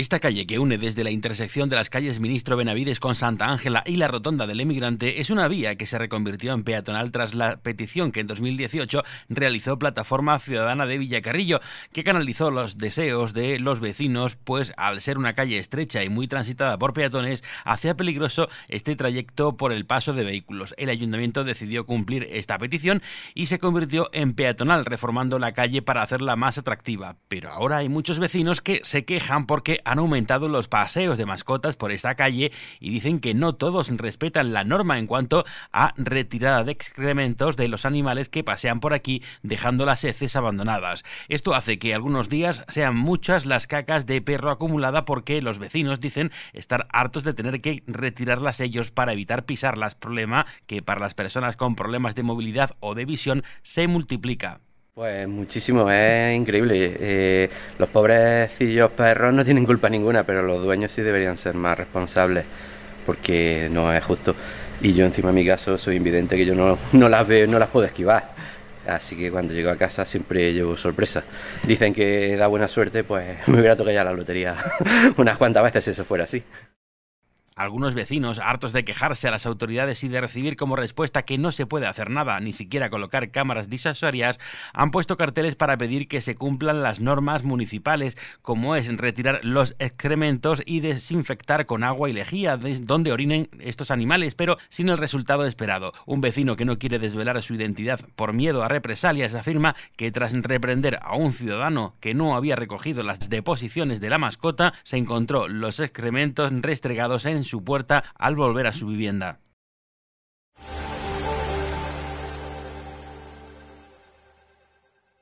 Esta calle que une desde la intersección de las calles Ministro Benavides con Santa Ángela y la Rotonda del Emigrante es una vía que se reconvirtió en peatonal tras la petición que en 2018 realizó Plataforma Ciudadana de Villacarrillo, que canalizó los deseos de los vecinos, pues al ser una calle estrecha y muy transitada por peatones, hacía peligroso este trayecto por el paso de vehículos. El ayuntamiento decidió cumplir esta petición y se convirtió en peatonal, reformando la calle para hacerla más atractiva. Pero ahora hay muchos vecinos que se quejan porque han aumentado los paseos de mascotas por esta calle y dicen que no todos respetan la norma en cuanto a retirada de excrementos de los animales que pasean por aquí dejando las heces abandonadas. Esto hace que algunos días sean muchas las cacas de perro acumulada porque los vecinos dicen estar hartos de tener que retirarlas ellos para evitar pisarlas, problema que para las personas con problemas de movilidad o de visión se multiplica. Pues muchísimo, es increíble. Eh, los pobrecillos perros no tienen culpa ninguna, pero los dueños sí deberían ser más responsables, porque no es justo. Y yo encima en mi caso soy invidente, que yo no, no las veo, no las puedo esquivar. Así que cuando llego a casa siempre llevo sorpresa. Dicen que da buena suerte, pues me hubiera tocado ya la lotería unas cuantas veces si eso fuera así. Algunos vecinos, hartos de quejarse a las autoridades y de recibir como respuesta que no se puede hacer nada, ni siquiera colocar cámaras disuasorias, han puesto carteles para pedir que se cumplan las normas municipales, como es retirar los excrementos y desinfectar con agua y lejía donde orinen estos animales, pero sin el resultado esperado. Un vecino que no quiere desvelar su identidad por miedo a represalias afirma que tras reprender a un ciudadano que no había recogido las deposiciones de la mascota, se encontró los excrementos restregados en su puerta al volver a su vivienda.